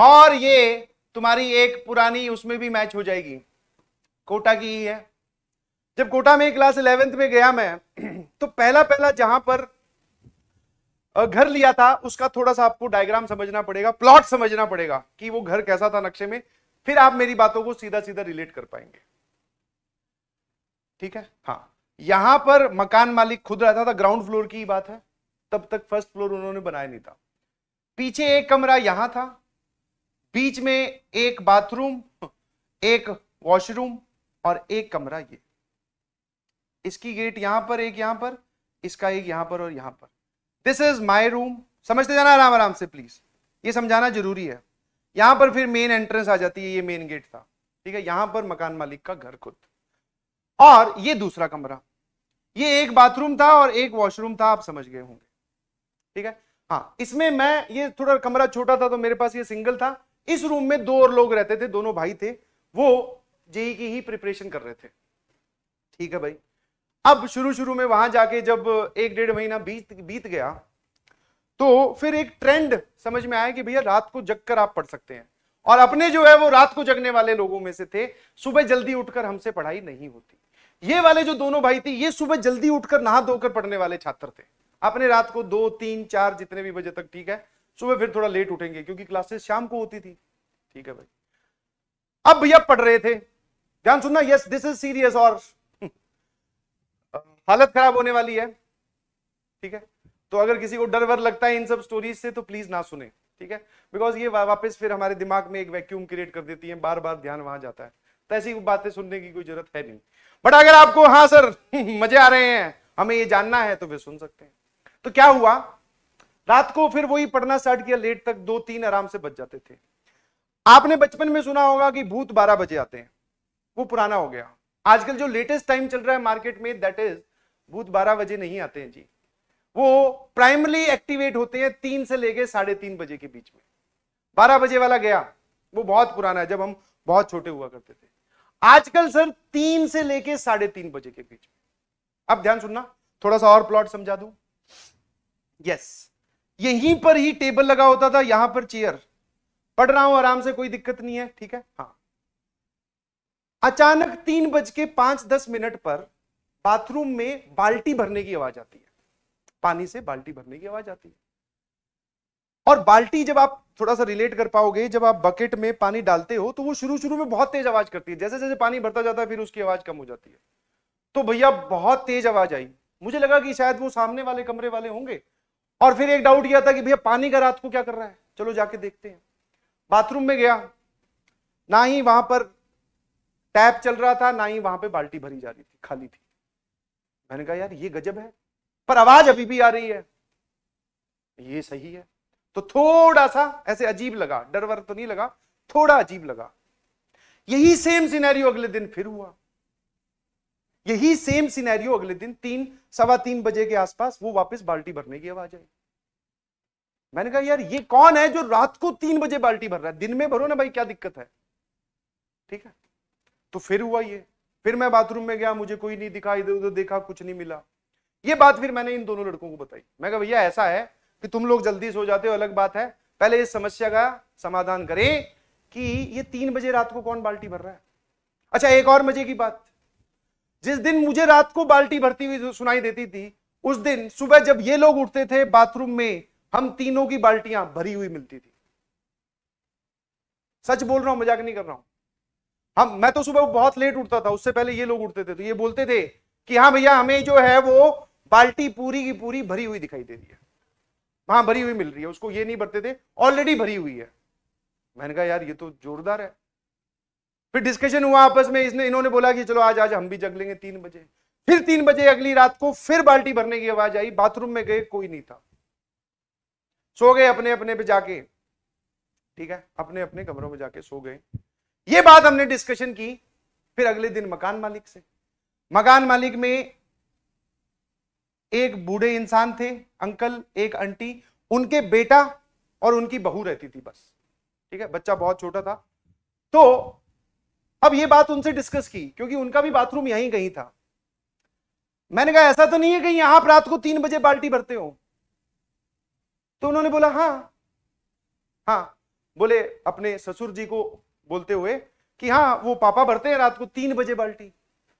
और ये तुम्हारी एक पुरानी उसमें भी मैच हो जाएगी कोटा की ही है जब कोटा में क्लास इलेवेंथ में गया मैं तो पहला पहला जहां पर घर लिया था उसका थोड़ा सा आपको डायग्राम समझना पड़ेगा प्लॉट समझना पड़ेगा कि वो घर कैसा था नक्शे में फिर आप मेरी बातों को सीधा सीधा रिलेट कर पाएंगे ठीक है हाँ यहां पर मकान मालिक खुद रहता था ग्राउंड फ्लोर की ही बात है तब तक फर्स्ट फ्लोर उन्होंने बनाया नहीं था पीछे एक कमरा यहां था बीच में एक बाथरूम एक वॉशरूम और एक कमरा ये इसकी गेट यहां पर एक यहां पर इसका एक यहां पर और यहां पर दिस इज माई रूम समझते जाना आराम आराम से प्लीज ये समझाना जरूरी है यहां पर फिर मेन एंट्रेंस आ जाती है ये मेन गेट था ठीक है यहां पर मकान मालिक का घर खुद और ये दूसरा कमरा ये एक बाथरूम था और एक वॉशरूम था आप समझ गए होंगे ठीक है हाँ इसमें मैं ये थोड़ा कमरा छोटा था तो मेरे पास ये सिंगल था इस रूम में दो और लोग रहते थे दोनों भाई थे वो जेई की ही प्रिपरेशन कर रहे थे ठीक है भाई अब शुरू शुरू में वहां जाके जब एक डेढ़ महीना बीत बीत गया तो फिर एक ट्रेंड समझ में आया कि भैया रात को जग कर आप पढ़ सकते हैं और अपने जो है वो रात को जगने वाले लोगों में से थे सुबह जल्दी उठकर हमसे पढ़ाई नहीं होती ये वाले जो दोनों भाई थे ये सुबह जल्दी उठकर नहा धोकर पढ़ने वाले छात्र थे अपने रात को दो तीन चार जितने भी बजे तक ठीक है सुबह फिर थोड़ा लेट उठेंगे क्योंकि क्लासेस शाम को होती थी ठीक है भाई अब भैया पढ़ रहे थे ध्यान सुनना यस दिस इज सीरियस और हालत खराब होने वाली है ठीक है तो अगर किसी को डर वर लगता है इन सब स्टोरीज से तो प्लीज ना सुने ठीक है बिकॉज ये वापस फिर हमारे दिमाग में एक वैक्यूम क्रिएट कर देती है बार बार ध्यान वहां जाता है तो ऐसी बातें सुनने की कोई जरूरत है नहीं बट अगर आपको हाँ सर मजे आ रहे हैं हमें ये जानना है तो फिर सुन सकते हैं तो क्या हुआ रात को फिर वही पढ़ना स्टार्ट किया लेट तक दो तीन आराम से बच जाते थे आपने बचपन में सुना होगा कि भूत बारह बजे आते हैं वो पुराना हो गया आजकल जो लेटेस्ट टाइम चल रहा है मार्केट में दैट इज भूत बारह बजे नहीं आते हैं जी वो प्राइमरी एक्टिवेट होते हैं तीन से लेके साढ़े तीन बजे के बीच में बारह बजे वाला गया वो बहुत पुराना है जब हम बहुत छोटे हुआ करते थे आजकल सर तीन से लेके साढ़े तीन बजे के बीच में अब ध्यान सुनना थोड़ा सा और प्लॉट समझा दू यस यहीं पर ही टेबल लगा होता था यहां पर चेयर पढ़ रहा हूं आराम से कोई दिक्कत नहीं है ठीक है हाँ अचानक तीन बज के पांच दस मिनट पर बाथरूम में बाल्टी भरने की आवाज आती है पानी से बाल्टी भरने की आवाज आती है और बाल्टी जब आप थोड़ा सा रिलेट कर पाओगे जब आप बकेट में पानी डालते हो तो वो शुरू शुरू में बहुत तेज आवाज करती है जैसे जैसे पानी भरता जाता है फिर उसकी आवाज कम हो जाती है तो भैया बहुत तेज आवाज आई मुझे लगा कि शायद वो सामने वाले कमरे वाले होंगे और फिर एक डाउट किया था कि भैया पानी का रात को क्या कर रहा है चलो जाके देखते हैं बाथरूम में गया ना ही वहां पर टैप चल रहा था ना ही वहां पे बाल्टी भरी जा रही थी खाली थी मैंने कहा यार ये गजब है पर आवाज अभी भी आ रही है ये सही है तो थोड़ा सा ऐसे अजीब लगा डर वर तो नहीं लगा थोड़ा अजीब लगा यही सेम सिनेरियो अगले दिन फिर हुआ यही सेम सिनेरियो अगले दिन तीन सवा तीन बजे के आसपास वो वापस बाल्टी भरने की आवाज आई मैंने कहा यार ये कौन है जो रात को तीन बजे बाल्टी भर रहा है दिन में भरो ना भाई क्या दिक्कत है ठीक है तो फिर हुआ ये फिर मैं बाथरूम में गया मुझे कोई नहीं दिखा इधर उधर देखा कुछ नहीं मिला ये बात फिर मैंने इन दोनों लड़कों को बताई मैं कहा भैया ऐसा है कि तुम लोग जल्दी सो जाते हो अलग बात है पहले इस समस्या का समाधान करें कि ये तीन बजे रात को कौन बाल्टी भर रहा है अच्छा एक और मजे की बात जिस दिन मुझे रात को बाल्टी भरती हुई सुनाई देती थी उस दिन सुबह जब ये लोग उठते थे बाथरूम में हम तीनों की बाल्टियां भरी हुई मिलती थी सच बोल रहा हूं मजाक नहीं कर रहा हूं हम मैं तो सुबह बहुत लेट उठता था उससे पहले ये लोग उठते थे तो ये बोलते थे कि हाँ भैया हमें जो है वो बाल्टी पूरी की पूरी भरी हुई दिखाई दे रही है वहां भरी हुई मिल रही है उसको ये नहीं भरते थे ऑलरेडी भरी हुई है मैंने कहा यार ये तो जोरदार है फिर डिस्कशन हुआ आपस में इसने इन्होंने बोला कि चलो आज आज हम भी जग लेंगे तीन बजे फिर तीन बजे अगली रात को फिर बाल्टी भरने की आवाज आई बाथरूम में गए कोई नहीं था सो गए अपने अपने पे जाके ठीक है अपने अपने कमरों में जाके सो गए ये बात हमने डिस्कशन की फिर अगले दिन मकान मालिक से मकान मालिक में एक बूढ़े इंसान थे अंकल एक आंटी उनके बेटा और उनकी बहू रहती थी बस ठीक है बच्चा बहुत छोटा था तो अब ये बात उनसे डिस्कस की क्योंकि उनका भी बाथरूम यहीं कहीं था मैंने कहा ऐसा तो नहीं है कि यहां आप रात को तीन बजे बाल्टी भरते हो तो उन्होंने बोला हाँ हाँ बोले अपने ससुर जी को बोलते हुए कि हाँ वो पापा भरते हैं रात को तीन बजे बाल्टी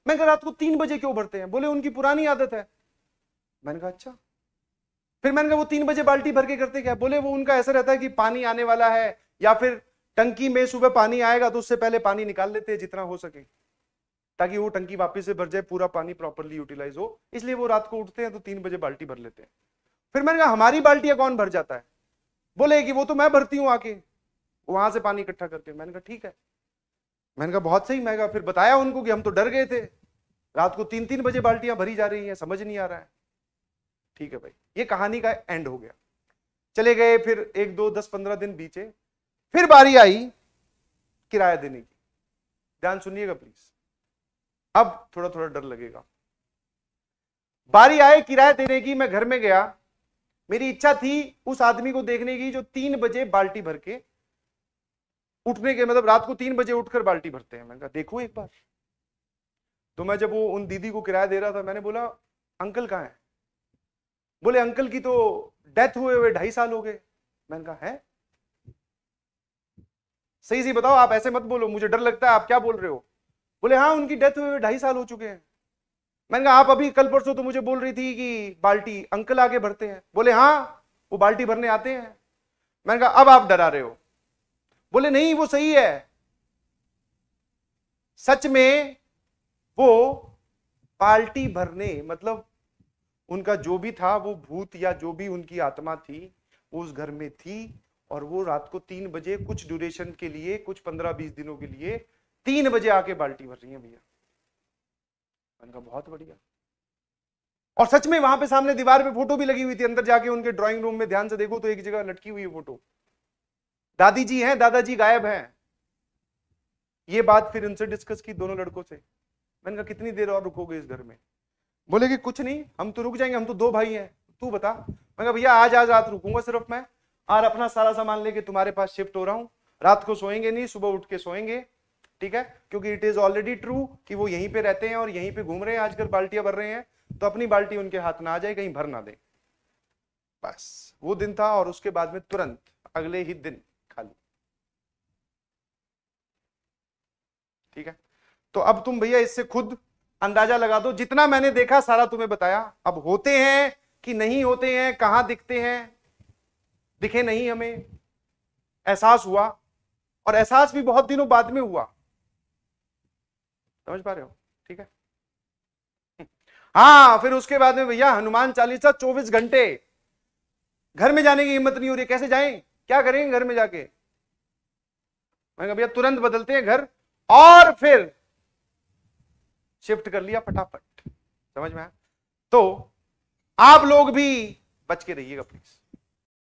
मैंने कहा रात को तीन बजे क्यों भरते हैं बोले उनकी पुरानी आदत है मैंने कहा अच्छा फिर मैंने कहा वो तीन बजे बाल्टी भर के करते क्या बोले वो उनका ऐसा रहता है कि पानी आने वाला है या फिर टंकी में सुबह पानी आएगा तो उससे पहले पानी निकाल लेते हैं जितना हो सके ताकि वो टंकी वापस से भर जाए पूरा पानी प्रॉपरली यूटिलाइज हो इसलिए वो रात को उठते हैं तो तीन बजे बाल्टी भर लेते हैं फिर मैंने कहा हमारी बाल्टियां कौन भर जाता है बोले कि वो तो मैं भरती हूँ आके वहां से पानी इकट्ठा करके मैंने कहा ठीक है मैंने कहा बहुत सही मैं कहा फिर बताया उनको कि हम तो डर गए थे रात को तीन तीन बजे बाल्टियां भरी जा रही हैं समझ नहीं आ रहा है ठीक है भाई ये कहानी का एंड हो गया चले गए फिर एक दो दस पंद्रह दिन बीचे फिर बारी आई किराया देने की ध्यान सुनिएगा प्लीज अब थोड़ा थोड़ा डर लगेगा बारी आए किराया देने की मैं घर में गया मेरी इच्छा थी उस आदमी को देखने की जो तीन बजे बाल्टी भर के उठने के मतलब रात को तीन बजे उठकर बाल्टी भरते हैं मैंने कहा देखो एक बार तो मैं जब वो उन दीदी को किराया दे रहा था मैंने बोला अंकल कहाँ है बोले अंकल की तो डेथ हुए हुए ढाई साल हो गए मैंने कहा है सही सही बताओ आप ऐसे मत बोलो मुझे डर लगता है आप क्या बोल रहे हो बोले हाँ उनकी डेथ हुए ढाई साल हो चुके हैं मैंने कहा आप अभी कल परसों तो मुझे बोल रही थी कि बाल्टी अंकल आगे भरते हैं बोले हाँ वो बाल्टी भरने आते हैं मैंने कहा अब आप डरा रहे हो बोले नहीं वो सही है सच में वो बाल्टी भरने मतलब उनका जो भी था वो भूत या जो भी उनकी आत्मा थी उस घर में थी और वो रात को तीन बजे कुछ ड्यूरेशन के लिए कुछ पंद्रह बीस दिनों के लिए तीन बजे आके बाल्टी भर रही है भैया उनका बहुत बढ़िया और सच में वहां पे सामने दीवार पे फोटो भी लगी हुई थी अंदर जाके उनके ड्राइंग रूम में ध्यान से देखो तो एक जगह लटकी हुई है फोटो दादी जी हैं दादाजी गायब हैं ये बात फिर उनसे डिस्कस की दोनों लड़कों से मैंने कहा कितनी देर और रुकोगे इस घर में बोले कि कुछ नहीं हम तो रुक जाएंगे हम तो दो भाई हैं तू बता मैंने कहा भैया आज आज रात रुकूंगा सिर्फ मैं और अपना सारा सामान लेके तुम्हारे पास शिफ्ट हो रहा हूँ रात को सोएंगे नहीं सुबह उठ के सोएंगे ठीक है क्योंकि इट इज ऑलरेडी ट्रू कि वो यहीं पे रहते हैं और यहीं पे घूम रहे हैं आजकल बाल्टियां भर रहे हैं तो अपनी बाल्टी उनके हाथ ना आ जाए कहीं भर ना दे बस वो दिन था और उसके बाद में तुरंत अगले ही दिन खाली ठीक है तो अब तुम भैया इससे खुद अंदाजा लगा दो जितना मैंने देखा सारा तुम्हें बताया अब होते हैं कि नहीं होते हैं कहां दिखते हैं दिखे नहीं हमें एहसास हुआ और एहसास भी बहुत दिनों बाद में हुआ समझ पा रहे हो ठीक है हाँ फिर उसके बाद में भैया हनुमान चालीसा चौबीस घंटे घर में जाने की हिम्मत नहीं हो रही कैसे जाएं क्या करेंगे घर में जाके मैं भैया तुरंत बदलते हैं घर और फिर शिफ्ट कर लिया फटाफट समझ में आया तो आप लोग भी बच के रहिएगा प्लीज